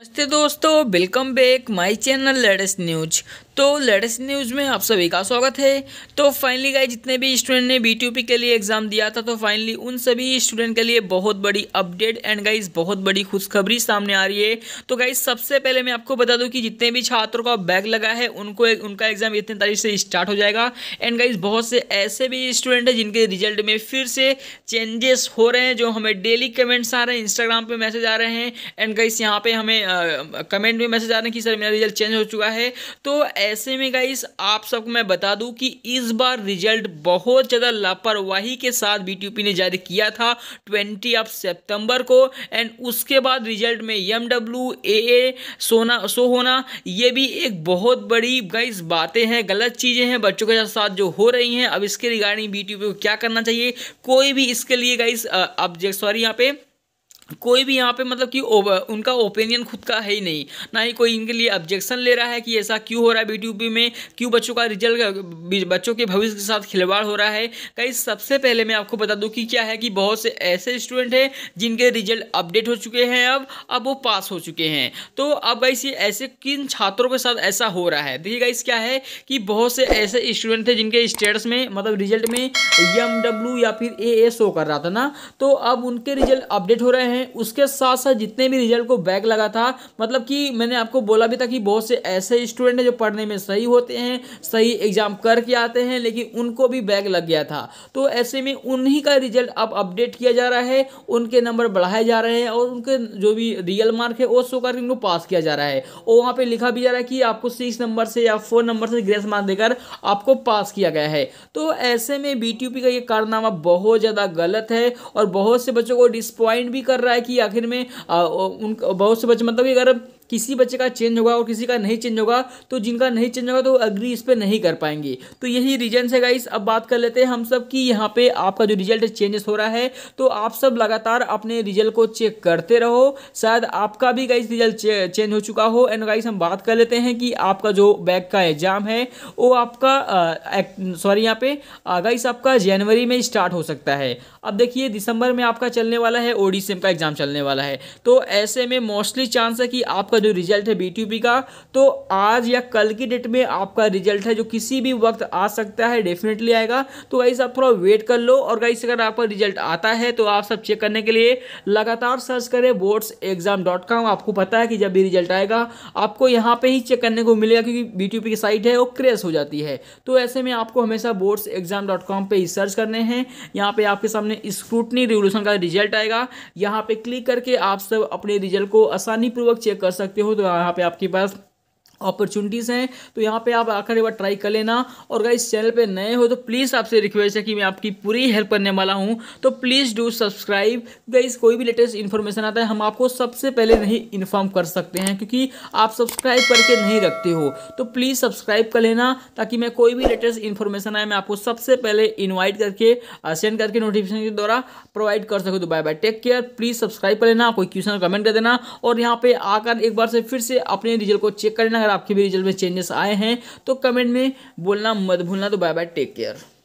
नमस्ते दोस्तों welcome back my channel latest news तो लेटेस्ट न्यूज़ में आप सभी का स्वागत है तो फाइनली गाइज जितने भी स्टूडेंट ने बी के लिए एग्ज़ाम दिया था तो फाइनली उन सभी स्टूडेंट के लिए बहुत बड़ी अपडेट एंड गाइज बहुत बड़ी खुशखबरी सामने आ रही है तो गाइज सबसे पहले मैं आपको बता दूँ कि जितने भी छात्रों का बैग लगा है उनको एक, उनका एग्ज़ाम इतनी तारीख से स्टार्ट हो जाएगा एंड गाइज बहुत से ऐसे भी स्टूडेंट हैं जिनके रिजल्ट में फिर से चेंजेस हो रहे हैं जो हमें डेली कमेंट्स आ रहे हैं इंस्टाग्राम पर मैसेज आ रहे हैं एंड गाइस यहाँ पर हमें कमेंट में मैसेज आ रहे हैं कि सर मेरा रिजल्ट चेंज हो चुका है तो ऐसे में गाइस आप सबको मैं बता दूं कि इस बार रिजल्ट बहुत ज़्यादा लापरवाही के साथ बीटीपी ने जारी किया था ट्वेंटी ऑफ सितंबर को एंड उसके बाद रिजल्ट में एम डब्ल्यू ए सोना सो होना ये भी एक बहुत बड़ी गाइस बातें हैं गलत चीज़ें हैं बच्चों के साथ जो हो रही हैं अब इसके रिगार्डिंग बी को क्या करना चाहिए कोई भी इसके लिए गाइस अब सॉरी यहाँ पे कोई भी यहाँ पे मतलब कि उनका ओपिनियन खुद का है ही नहीं ना ही कोई इनके लिए ऑब्जेक्शन ले रहा है कि ऐसा क्यों हो रहा है बी में क्यों बच्चों का रिजल्ट बच्चों के भविष्य के साथ खिलवाड़ हो रहा है कई सबसे पहले मैं आपको बता दूं कि क्या है कि बहुत से ऐसे स्टूडेंट हैं जिनके रिजल्ट अपडेट हो चुके हैं अब अब वो पास हो चुके हैं तो अब ऐसे ऐसे किन छात्रों के साथ ऐसा हो रहा है देखिएगा इस क्या है कि बहुत से ऐसे स्टूडेंट थे जिनके स्टेट्स में मतलब रिजल्ट में एम या फिर ए शो कर रहा था ना तो अब उनके रिजल्ट अपडेट हो रहे हैं हैं उसके साथ साथ जितने भी रिजल्ट को बैक लगा था मतलब कि मैंने आपको बोला भी था कि बहुत से ऐसे स्टूडेंट हैं जो पढ़ने में सही होते हैं सही एग्जाम करके आते हैं लेकिन उनको भी बैक लग गया था तो ऐसे में उन्हीं का रिजल्ट अब अपडेट किया जा रहा है उनके नंबर बढ़ाए जा रहे हैं और उनके जो भी रियल मार्क है वो शो करके उनको पास किया जा रहा है और वहाँ पर लिखा भी जा रहा है कि आपको सिक्स नंबर से या फोर नंबर से ग्रेस मार्क देकर आपको पास किया गया है तो ऐसे में बी का ये कारनामा बहुत ज़्यादा गलत है और बहुत से बच्चों को डिसपॉइंट भी कर रहा है कि आखिर में उन बहुत से बच्चे मतलब कि अगर किसी बच्चे का चेंज होगा और किसी का नहीं चेंज होगा तो जिनका नहीं चेंज होगा तो अग्री इस पर नहीं कर पाएंगे तो यही रीजन है गाइस अब बात कर लेते हैं हम सब कि यहाँ पे आपका जो रिजल्ट चेंजेस हो रहा है तो आप सब लगातार अपने रिजल्ट को चेक करते रहो शायद आपका भी गाइस रिजल्ट चेंज हो चुका हो एंड गाइस हम बात कर लेते हैं कि आपका जो बैक का एग्जाम है वो आपका सॉरी यहाँ पे गाइस आपका जनवरी में स्टार्ट हो सकता है अब देखिए दिसंबर में आपका चलने वाला है ओडीसीएम का एग्जाम चलने वाला है तो ऐसे में मोस्टली चांस है कि आपका आपका जो रिजल्ट है बी का तो आज या कल की डेट में आपका रिजल्ट है जो किसी भी वक्त आ सकता है डेफिनेटली आएगा तो गाइस आप थोड़ा वेट कर लो और गाइस अगर आपका रिजल्ट आता है तो आप सब चेक करने के लिए लगातार सर्च करें बोर्ड्स एग्जाम डॉट कॉम आपको पता है कि जब भी रिजल्ट आएगा आपको यहाँ पर ही चेक करने को मिलेगा क्योंकि बी की साइट है वो क्रेश हो जाती है तो ऐसे में आपको हमेशा बोर्ड्स एग्जाम डॉट कॉम पर ही सर्च करने हैं यहाँ पर आपके सामने स्क्रूटनी रिवोल्यूशन का रिजल्ट आएगा यहाँ पर क्लिक करके आप सब अपने रिजल्ट को आसानीपूर्वक चेक कर सकते सकते हो तो यहाँ पे आपके पास अपॉर्चुनिटीज़ हैं तो यहाँ पे आप आकर एक बार ट्राई कर लेना और अगर इस चैनल पे नए हो तो प्लीज़ आपसे रिक्वेस्ट है कि मैं आपकी पूरी हेल्प करने वाला हूँ तो प्लीज़ डू सब्सक्राइब गई कोई भी लेटेस्ट इन्फॉर्मेशन आता है हम आपको सबसे पहले नहीं इन्फॉर्म कर सकते हैं क्योंकि आप सब्सक्राइब करके नहीं रखते हो तो प्लीज़ सब्सक्राइब कर लेना ताकि मैं कोई भी लेटेस्ट इन्फॉर्मेशन आए मैं आपको सबसे पहले इन्वाइट करके सेंड करके नोटिफिकेशन के द्वारा प्रोवाइड कर सकूँ तो bye bye take care please subscribe कर लेना कोई क्वेश्चन कमेंट कर देना और यहाँ पर आकर एक बार से फिर से अपने रिजल्ट को चेक कर लेना अगर आपके भी रिजल्ट में चेंजेस आए हैं तो कमेंट में बोलना मत भूलना तो बाय बाय टेक केयर